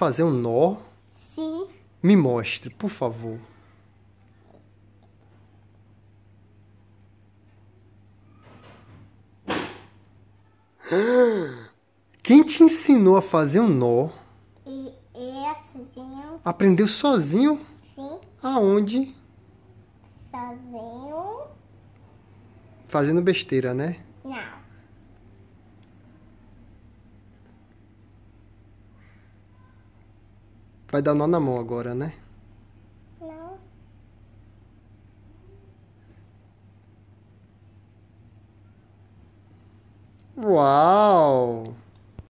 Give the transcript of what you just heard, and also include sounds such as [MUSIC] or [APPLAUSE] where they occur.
fazer um nó? Sim. Me mostre, por favor. [GASPS] Quem te ensinou a fazer um nó? Eu, é sozinho. Aprendeu sozinho? Sim. Aonde? Sozinho. Fazendo besteira, né? Vai dar nó na mão agora, né? Não. Uau!